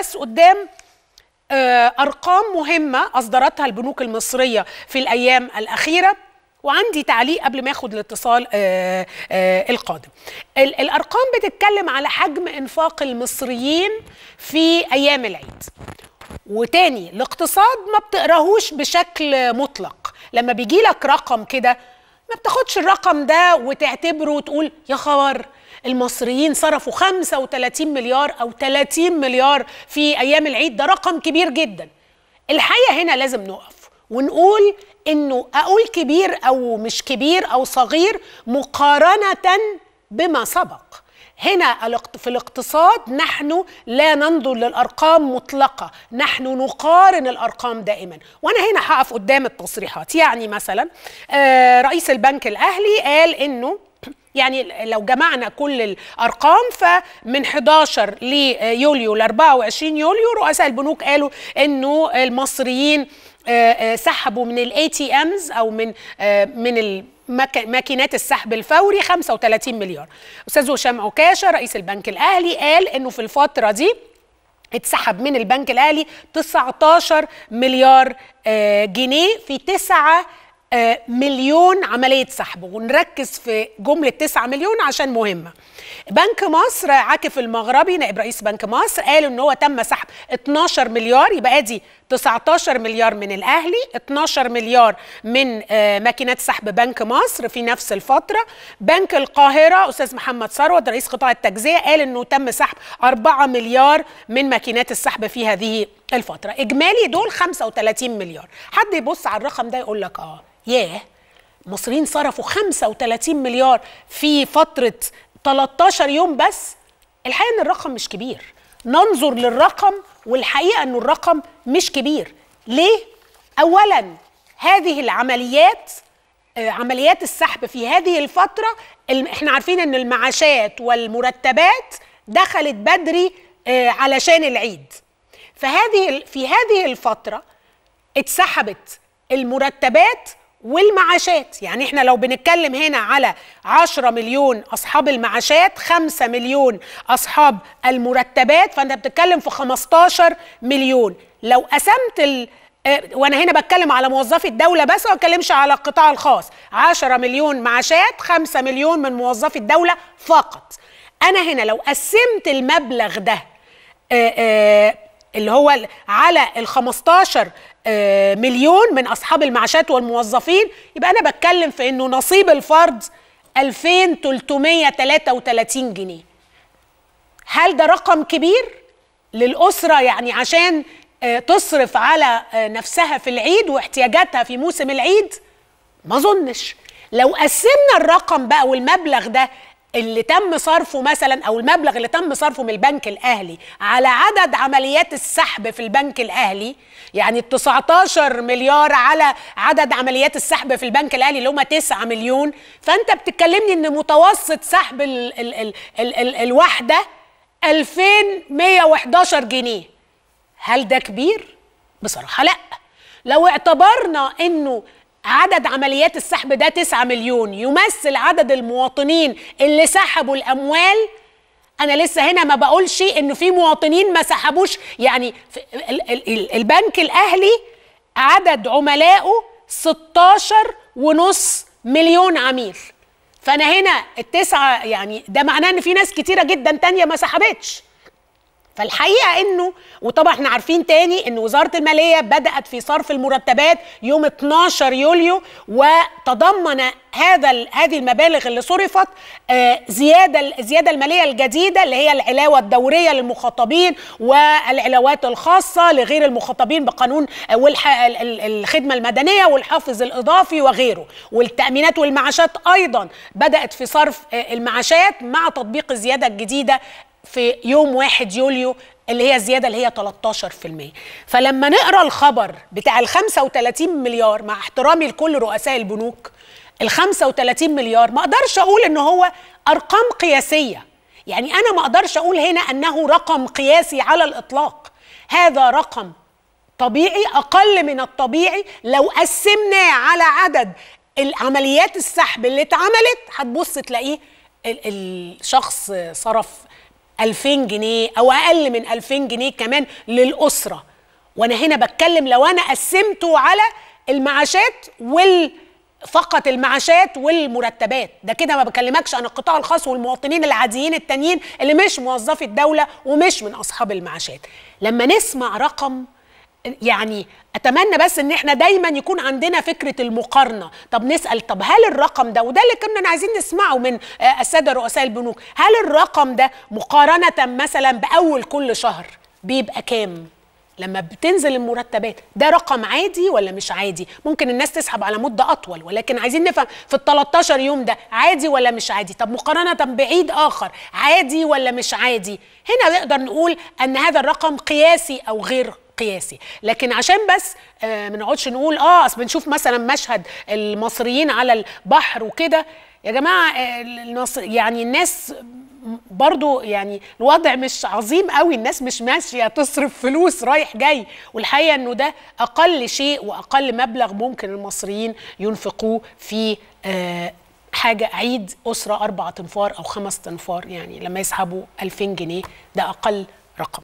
بس قدام آه، ارقام مهمه اصدرتها البنوك المصريه في الايام الاخيره وعندي تعليق قبل ما اخد الاتصال آه، آه، القادم الارقام بتتكلم على حجم انفاق المصريين في ايام العيد وتاني الاقتصاد ما بتقراهوش بشكل مطلق لما بيجي لك رقم كده ما بتاخدش الرقم ده وتعتبره وتقول يا خبر المصريين صرفوا 35 مليار أو 30 مليار في أيام العيد ده رقم كبير جدا الحقيقة هنا لازم نقف ونقول إنه أقول كبير أو مش كبير أو صغير مقارنة بما سبق هنا في الاقتصاد نحن لا ننظر للارقام مطلقه نحن نقارن الارقام دائما وانا هنا هقف قدام التصريحات يعني مثلا آه، رئيس البنك الاهلي قال انه يعني لو جمعنا كل الارقام فمن 11 ليوليو ل 24 يوليو رؤساء البنوك قالوا انه المصريين آه، آه، سحبوا من الاي تي امز او من آه، من ماكينات السحب الفوري 35 مليار استاذ هشام عكاشه رئيس البنك الاهلي قال انه في الفتره دي اتسحب من البنك الاهلي 19 مليار جنيه في تسعة آه، مليون عملية سحب ونركز في جملة 9 مليون عشان مهمة بنك مصر عاكف المغربي نائب رئيس بنك مصر قال ان هو تم سحب 12 مليار يبقى ادي 19 مليار من الاهلي 12 مليار من آه، ماكينات سحب بنك مصر في نفس الفتره بنك القاهره استاذ محمد ثروت رئيس قطاع التجزئه قال انه تم سحب 4 مليار من ماكينات السحب في هذه الفتره اجمالي دول 35 مليار حد يبص على الرقم ده يقول لك اه ياه المصريين صرفوا 35 مليار في فتره 13 يوم بس الحقيقه ان الرقم مش كبير ننظر للرقم والحقيقه انه الرقم مش كبير ليه اولا هذه العمليات آه، عمليات السحب في هذه الفتره احنا عارفين ان المعاشات والمرتبات دخلت بدري آه، علشان العيد فهذه في هذه الفتره اتسحبت المرتبات والمعاشات يعني احنا لو بنتكلم هنا على 10 مليون اصحاب المعاشات 5 مليون اصحاب المرتبات فانت بتتكلم في 15 مليون لو قسمت ال... آه، وانا هنا بتكلم على موظفي الدوله بس ما بتكلمش على القطاع الخاص 10 مليون معاشات 5 مليون من موظفي الدوله فقط انا هنا لو قسمت المبلغ ده آه، آه، اللي هو على ال 15 آه، مليون من اصحاب المعاشات والموظفين يبقى انا بتكلم في انه نصيب الفرد 2333 جنيه هل ده رقم كبير للاسره يعني عشان آه، تصرف على آه، نفسها في العيد واحتياجاتها في موسم العيد ما اظنش لو قسمنا الرقم بقى والمبلغ ده اللي تم صرفه مثلا او المبلغ اللي تم صرفه من البنك الاهلي على عدد عمليات السحب في البنك الاهلي يعني ال 19 مليار على عدد عمليات السحب في البنك الاهلي اللي هم 9 مليون فانت بتتكلمني ان متوسط سحب ال ال ال ال ال الوحده 2111 جنيه هل ده كبير؟ بصراحه لا لو اعتبرنا انه عدد عمليات السحب ده 9 مليون يمثل عدد المواطنين اللي سحبوا الاموال انا لسه هنا ما بقولش انه في مواطنين ما سحبوش يعني البنك الاهلي عدد عملائه 16 ونص مليون عميل فانا هنا التسعه يعني ده معناه ان في ناس كتيره جدا تانية ما سحبتش فالحقيقه انه وطبعا احنا عارفين تاني ان وزاره الماليه بدات في صرف المرتبات يوم 12 يوليو وتضمن هذا هذه المبالغ اللي صرفت آه، زياده الزياده الماليه الجديده اللي هي العلاوه الدوريه للمخاطبين والعلاوات الخاصه لغير المخاطبين بقانون الخدمه المدنيه والحافظ الاضافي وغيره والتامينات والمعاشات ايضا بدات في صرف آه، المعاشات مع تطبيق الزياده الجديده في يوم 1 يوليو اللي هي الزياده اللي هي 13% فلما نقرا الخبر بتاع ال 35 مليار مع احترامي لكل رؤساء البنوك ال 35 مليار ما اقدرش اقول ان هو ارقام قياسيه يعني انا ما اقدرش اقول هنا انه رقم قياسي على الاطلاق هذا رقم طبيعي اقل من الطبيعي لو قسمناه على عدد العمليات السحب اللي اتعملت هتبص تلاقيه الشخص صرف 2000 جنيه او اقل من 2000 جنيه كمان للاسره وانا هنا بتكلم لو انا قسمته على المعاشات وال فقط المعاشات والمرتبات ده كده ما بكلمكش عن القطاع الخاص والمواطنين العاديين التانيين اللي مش موظفي الدولة ومش من أصحاب المعاشات لما نسمع رقم يعني اتمنى بس ان احنا دايما يكون عندنا فكره المقارنه طب نسال طب هل الرقم ده وده اللي كنا عايزين نسمعه من آه، الساده رؤساء البنوك هل الرقم ده مقارنه مثلا باول كل شهر بيبقى كام لما بتنزل المرتبات ده رقم عادي ولا مش عادي ممكن الناس تسحب على مده اطول ولكن عايزين نفهم في ال 13 يوم ده عادي ولا مش عادي طب مقارنه بعيد اخر عادي ولا مش عادي هنا نقدر نقول ان هذا الرقم قياسي او غير قياسي لكن عشان بس آه، ما نقعدش نقول اه اصل بنشوف مثلا مشهد المصريين على البحر وكده يا جماعه آه، المصر يعني الناس برضو يعني الوضع مش عظيم قوي الناس مش ماشيه تصرف فلوس رايح جاي والحقيقه انه ده اقل شيء واقل مبلغ ممكن المصريين ينفقوه في آه، حاجه عيد اسره اربع انفار او خمس انفار يعني لما يسحبوا 2000 جنيه ده اقل رقم